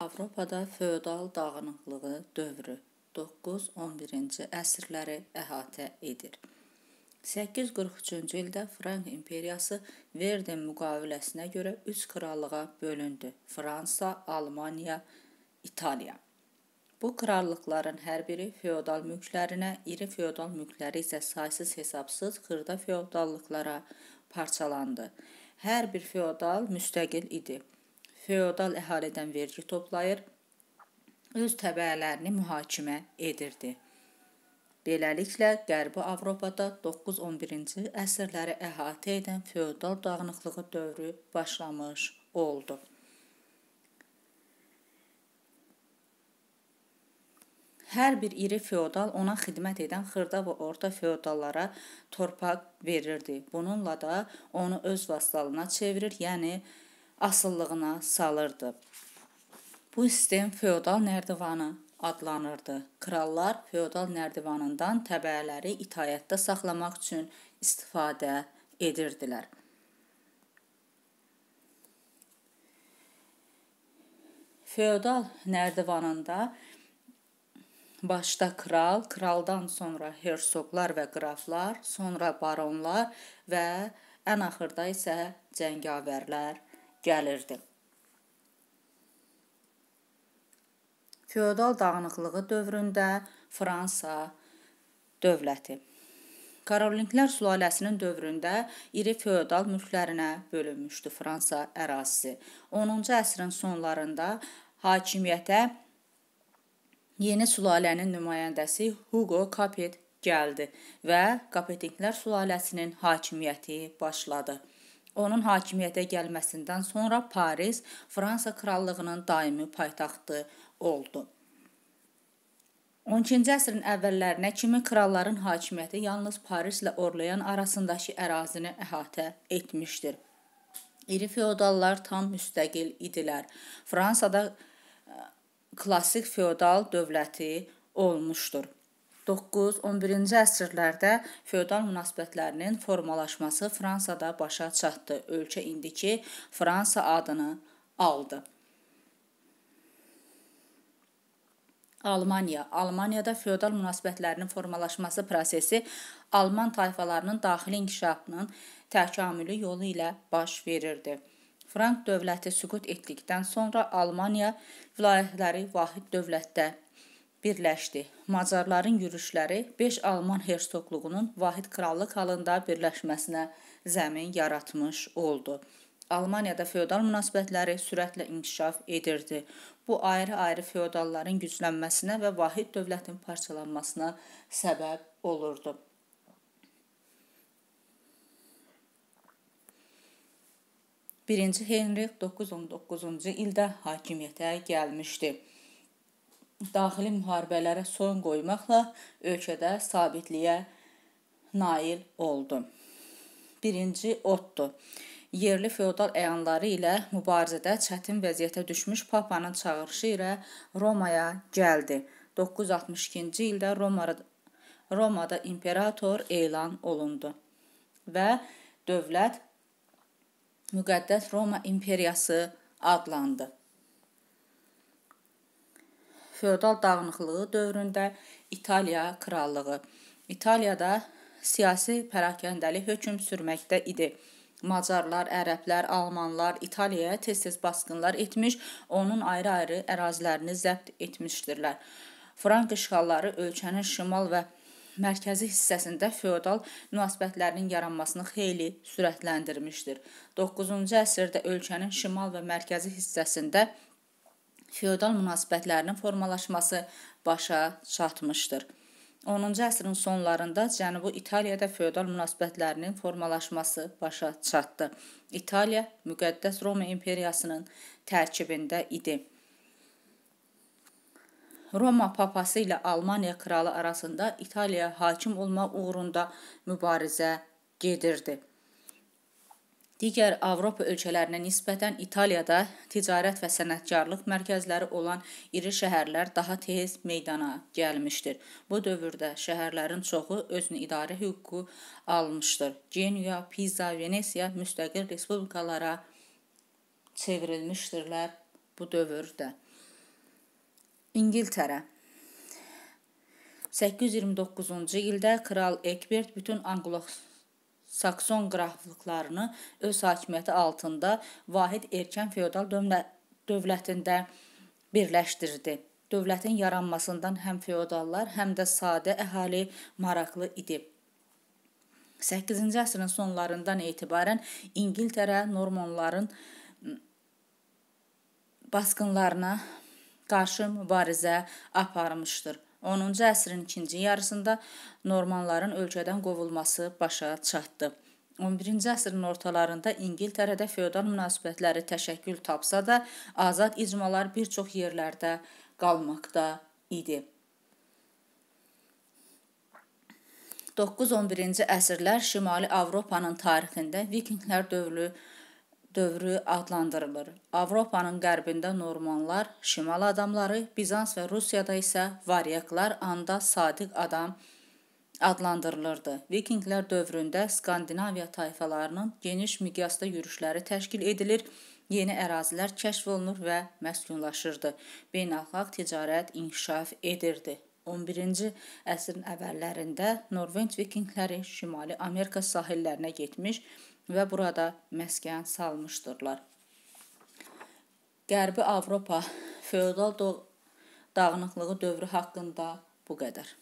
Avropada feodal dağınıqlığı dövrü 9-11-ci əsrləri əhatə edir. 843-cü ildə Frank imperiyası Verden müqaviləsinə görə 3 krallığa bölündü: Fransa, Almaniya, İtaliya. Bu krallıqların hər biri feodal mülklərinə, iri feodal mülkləri isə saysız-hesabsız xırda feodallıqlara parçalandı. Hər bir feodal müstəqil idi feodal əhalidən vergi toplayır, öz təbəələrini mühakimə edirdi. Beləliklə, Qərbi Avropada 9-11-ci əsrləri əhatə edən feodal dağınıqlığı dövrü başlamış oldu. Hər bir iri feodal ona xidmət edən xırda və orta feodallara torpaq verirdi. Bununla da onu öz vasalına çevirir, yəni feodal asıllığına salırdı. Bu sistem feodal nərdivanı adlanırdı. Krallar feodal nərdivanından təbəələri itayətdə saxlamaq üçün istifadə edirdilər. Feodal nərdivanında başda kral, kraldan sonra hersoqlar və qraflar, sonra baronlar və ən axırda isə cəngavərlər gəlirdi. Feodal dağınıqlığı dövründə Fransa dövləti Karolinqlər sülaləsinin dövründə iri feodal mülklərinə bölünmüşdü Fransa ərazisi. 10-cu əsrin sonlarında hakimiyyətə yeni sülalənin nümayəndəsi Hugo Capet gəldi və Kapetinqlər sülaləsinin hakimiyyəti başladı. Onun hakimiyyətə gəlməsindən sonra Paris Fransa krallığının daimi paytaxtı oldu. 12-ci əsrin əvvəllərinə kimi kralların hakimiyyəti yalnız Parislə Orlean arasındakı ərazini əhatə etmişdir. İri feodallar tam müstəqil idilər. Fransada e, klassik feodal dövləti olmuşdur. 9-11-ci əsrlərdə feodal münasibətlərinin formalaşması Fransada başa çatdı. Ölkə indiki Fransa adını aldı. Almaniya. Almaniyada feodal münasibətlərinin formalaşması prosesi Alman tayfalarının daxili inkişafının təkamülü yolu ilə baş verirdi. Frank dövləti süqut etdikdən sonra Almaniya vilayətləri vahid dövlətdə birləşdi. Macarların yürüşləri 5 Alman hersoqluğunun vahid krallıq halında birləşməsinə zəmin yaratmış oldu. Almaniyada feodal münasibətləri sürətlə inkişaf edirdi. Bu ayrı-ayrı feodalların güclənməsinə və vahid dövlətin parçalanmasına səbəb olurdu. Birinci Henrik 919-cu ildə hakimiyyətə gəlmişdi daxili müharibələrə son qoymaqla ölkədə sabitliyə nail oldu. Birinci Otto yerli feodal əyanları ilə mübarizədə çətin vəziyyətə düşmüş papanın çağırışı ilə Romaya gəldi. 962-ci ildə Romada Romada imperator elan olundu və dövlət müqəddəs Roma imperiyası adlandı feodal dağınıqlığı dövründə İtaliya krallığı İtaliyada siyasi pərakəndəli hökm sürməkdə idi. Macarlar, ərəblər, almanlar İtaliyaya tez-tez basqınlar etmiş, onun ayrı-ayrı ərazilərini zəbt etmişdirlər. Frank işğalları ölkənin şimal və mərkəzi hissəsində feodal münasibətlərinin yaranmasını xeyli sürətləndirmişdir. 9-cu əsrdə ölkənin şimal və mərkəzi hissəsində feodal münasibətlərinin formalaşması başa çatmışdır. 10-cu əsrin sonlarında Cənubi İtaliyada feodal münasibətlərinin formalaşması başa çatdı. İtaliya müqəddəs Roma imperiyasının tərkibində idi. Roma papası ilə Almaniya kralı arasında İtaliya hakim olmaq uğrunda mübarizə gedirdi. Digər Avropa ölkələrinə nisbətən İtaliyada ticarət və sənətkarlıq mərkəzləri olan iri şəhərlər daha tez meydana gəlmişdir. Bu dövrdə şəhərlərin çoxu özünü idarə hüququ almışdır. Genuya, Pisa, Venesiya müstəqil respublikalara çevrilmişdirlər bu dövrdə. İngiltərə 829-cu ildə kral Ekbert bütün Anglo-Sakson Sakson qraflıqlarını öz hakimiyyəti altında vahid erkən feodal dövlətində birləşdirdi. Dövlətin yaranmasından həm feodallar, həm də sadə əhali maraqlı idi. 8-ci əsrin sonlarından etibarən İngiltərə Normanların basqınlarına qarşı mübarizə aparmışdır. 10-cu əsrin ikinci yarısında normanların ölkədən qovulması başa çatdı. 11-ci əsrin ortalarında İngiltərədə feodal münasibətləri təşəkkül tapsa da, azad icmalar bir çox yerlərdə qalmaqda idi. 9-11-ci əsrlər Şimali Avropanın tarixində Vikinqlər dövrü dövrü adlandırılır. Avropanın qərbində normanlar, şimal adamları, Bizans və Rusiyada isə varyaklar anda sadiq adam adlandırılırdı. Vikinglər dövründə Skandinaviya tayfalarının geniş miqyasda yürüşləri təşkil edilir, yeni ərazilər kəşf olunur və məskunlaşırdı. Beynəlxalq ticarət inkişaf edirdi. 11-ci əsrin əvvəllərində Norveç vikingləri Şimali Amerika sahillərinə getmiş və burada məskən salmışdırlar. Qərbi Avropa feodal dağınıqlığı dövrü haqqında bu qədər.